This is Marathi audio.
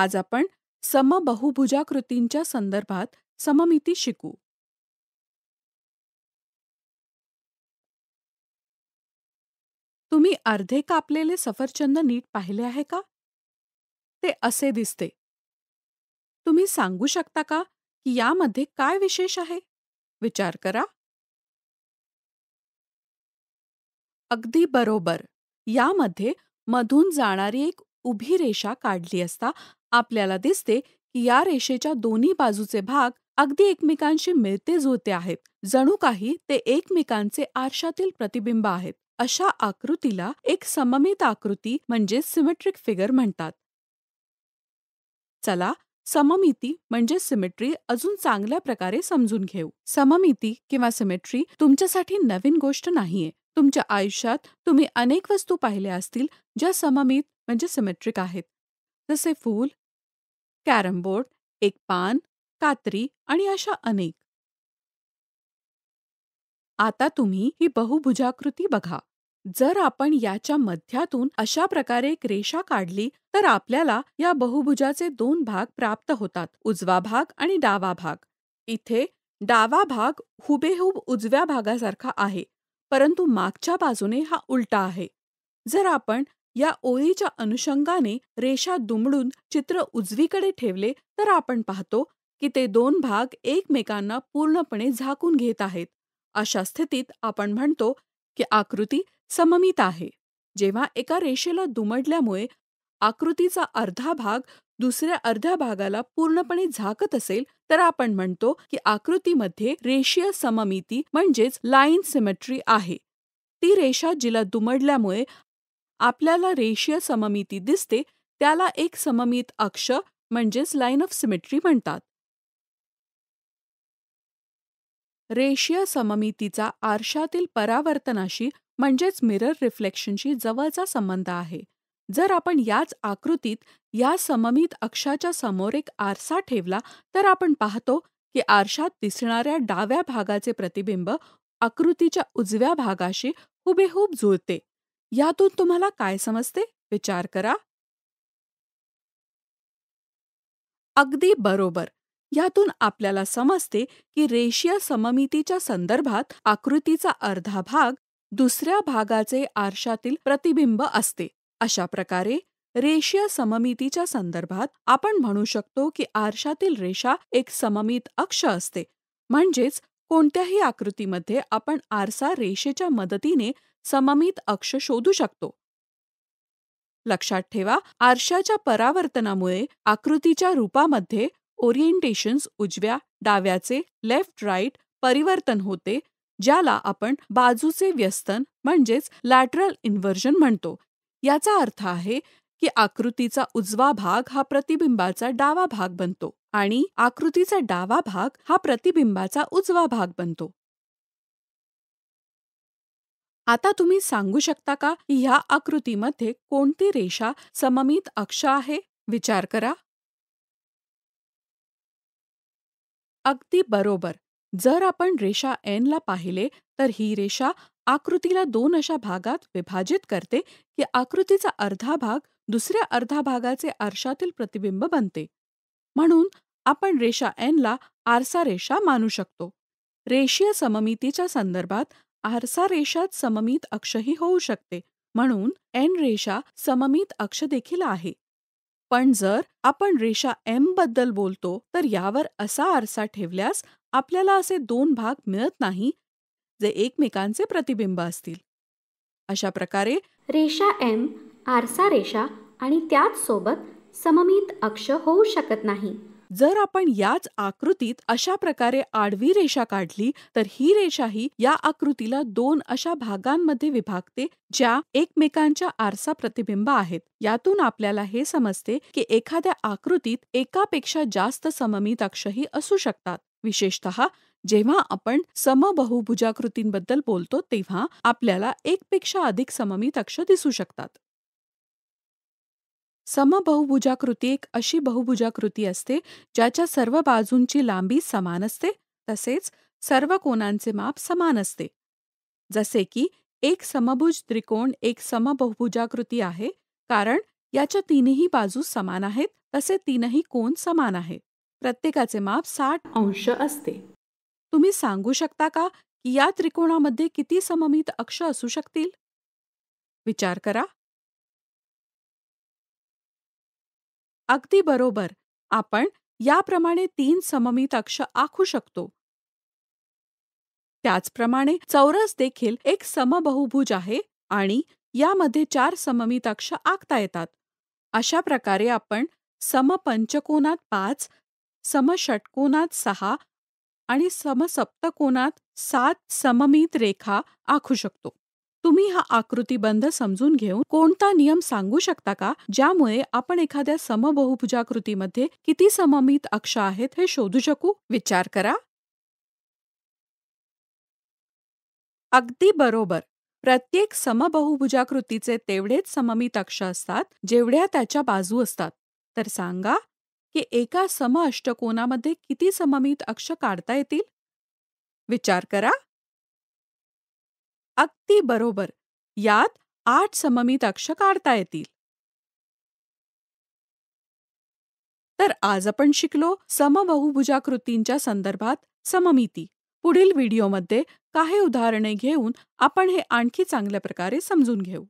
आज आपण समबहुभुजाकृतींच्या संदर्भात सममिती शिकू तुम्ही अर्धे कापलेले सफरचंद नीट पाहिले आहे का ते असे दिसते तुम्ही सांगू शकता का की यामध्ये काय विशेष आहे विचार करा अगदी बरोबर यामध्ये मधून जाणारी एक उभी रेषा काढली असता आपल्याला दिसते की या रेषेच्या दोन्ही बाजूचे भाग अगदी एकमेकांशी मिळते जुळते आहेत जणू काही ते एकमेकांचे आरशातील प्रतिबिंब आहेत अशा आकृतीला एक सममित आकृती म्हणजे सिमेट्रिक फिगर म्हणतात चला सममिती म्हणजे सिमेट्री अजून चांगल्या प्रकारे समजून घेऊ सममिती किंवा सिमेट्री तुमच्यासाठी नवीन गोष्ट नाहीये तुमच्या आयुष्यात तुम्ही अनेक वस्तू पाहिल्या असतील ज्या सममित म्हणजे सिमेट्रिक आहेत जसे फूल कॅरमबोर्ड एक पान कात्री आणि अशा अनेक आता तुम्ही ही बहुभुजाकृती बघा जर आपण याच्या मध्यातून अशा प्रकारे एक रेषा काढली तर आपल्याला या बहुभुजाचे दोन भाग प्राप्त होतात उजवा भाग आणि डावा भाग इथे डावा भाग हुबेहूब उजव्या भागासारखा आहे परंतु मागच्या बाजूने हा उलटा आहे जर आपण या ओळीच्या अनुषंगाने रेषा दुमडून चित्र उजवीकडे ठेवले तर आपण पाहतो की ते दोन भाग एकमेकांना पूर्णपणे झाकून घेत आहेत अशा स्थितीत आपण म्हणतो की आकृती सममित आहे जेव्हा एका रेषेला दुमडल्यामुळे आकृतीचा अर्धा भाग दुसऱ्या अर्ध्या भागाला पूर्णपणे झाकत असेल तर आपण म्हणतो की आकृतीमध्ये रेषीय सममिती म्हणजेच लाईन सिमेट्री आहे ती रेषा जिला दुमडल्यामुळे आपल्याला रेषीय सममिती दिसते त्याला एक सममित अक्ष म्हणजेच लाईन ऑफ सिमेट्री म्हणतात रेषीय सममितीचा आरशातील परावर्तनाशी म्हणजेच मिरर रिफ्लेक्शनशी जवळचा संबंध आहे जर आपण याच आकृतीत या सममित अक्षाच्या समोर एक आरसा ठेवला तर आपण पाहतो की आरशात दिसणाऱ्या डाव्या भागाचे प्रतिबिंब आकृतीच्या उजव्या भागाशी हुबेहूब जुळते यातून तुम्हाला काय समजते विचार करा अगदी बरोबर यातून आपल्याला समजते की रेषीय सममितीच्या संदर्भात आकृतीचा अर्धा भाग दुसऱ्या भागाचे आरशातील प्रतिबिंब असते अशा प्रकारे रेषीय सममितीच्या संदर्भात आपण म्हणू शकतो की आरशातील रेषा एक सममित अक्ष असते म्हणजेच कोणत्याही आकृतीमध्ये आपण आरसा रेषेच्या मदतीने सममित अक्ष शोधू शकतो लक्षात ठेवा आरशाच्या परावर्तनामुळे आकृतीच्या रूपामध्ये ओरिएंटेशन्स उजव्या डाव्याचे लेफ्ट राईट परिवर्तन होते ज्याला आपण बाजूचे व्यस्तन म्हणजेच लॅटरल इन्व्हर्जन म्हणतो याचा अर्थ आहे की आकृतीचा उजवा भाग हा प्रतिबिंबाचा डावा भाग बनतो आणि आकृतीचा डावा भाग हा प्रतिबिंबाचा उजवा भाग बनतो आता तुम्ही सांगू शकता का ह्या आकृतीमध्ये कोणती रेषा सममित अक्ष आहे विचार करा अगदी बरोबर जर आपण रेषा एन ला पाहिले तर ही रेषा आकृतीला दोन अशा भागात विभाजित करते की आकृतीचा अर्धा भाग दुसऱ्या अर्धा भागाचे आरशातील प्रतिबिंब बनते म्हणून आपण रेषा ला आरसा रेषा मानू शकतो रेषीय सममितीच्या संदर्भात आरसा रेषात सममित अक्षही होऊ शकते म्हणून एन रेषा सममित अक्ष देखील आहे पण जर आपण रेषा एम बद्दल बोलतो तर यावर असा आरसा ठेवल्यास आपल्याला असे दोन भाग मिळत नाही जे एकमेकांचे प्रतिबिंब असतील अशा प्रकारे रेषा एम आरसा रेषा आणि त्याच सोबत सममित अक्ष होऊ शकत नाही जर आपण याच आकृतीत अशा प्रकारे आडवी रेषा काढली तर ही रेषाही या आकृतीला दोन अशा भागांमध्ये विभागते ज्या एकमेकांच्या आरसा प्रतिबिंब आहेत यातून आपल्याला हे समजते की एखाद्या आकृतीत एकापेक्षा जास्त सममित अक्षही असू शकतात विशेषत जेव्हा आपण समबहुभुजाकृतींबद्दल बोलतो तेव्हा आपल्याला एकपेक्षा अधिक सममित अक्ष दिसू शकतात समबहुभुजाकृती एक अशी बहुभुजाकृती असते ज्याच्या सर्व बाजूंची लांबी समान असते तसेच सर्व कोणांचे माप समान असते जसे की एक समभुज त्रिकोण एक समबहुभुजाकृती आहे कारण याच्या तीनही बाजू समान आहेत तसे तीनही कोन समान आहे प्रत्येकाचे माप साठ अंश असते तुम्ही सांगू शकता का की या त्रिकोणामध्ये किती सममित अक्ष असू शकतील विचार करा अगदी बरोबर आपण याप्रमाणे तीन सममित अक्ष आखू शकतो त्याचप्रमाणे चौरस देखील एक समबहुभुज आहे आणि यामध्ये चार सममित अक्ष आखता येतात अशा प्रकारे आपण समपंचकोनात पाच समषटकोनात सहा आणि समसप्तकोनात सात सममित रेखा आखू शकतो तुम्ही हा आकृतीबंध समजून घेऊन कोणता नियम सांगू शकता का ज्यामुळे आपण एखाद्या समबहुभुजाकृतीमध्ये किती सममित अक्ष आहेत हे शोधू शकू विचार करा अगदी बरोबर प्रत्येक समबहुभुजाकृतीचे तेवढेच सममित अक्ष असतात जेवढ्या त्याच्या बाजू असतात तर सांगा की एका सम अष्टकोनामध्ये किती सममित अक्ष काढता येतील विचार करा अगदी बरोबर यात आठ अक्ष काढता येतील तर आज आपण शिकलो समबहुभुजाकृतींच्या संदर्भात सममिती पुढील व्हिडिओमध्ये काही उदाहरणे घेऊन आपण हे आणखी चांगल्या प्रकारे समजून घेऊ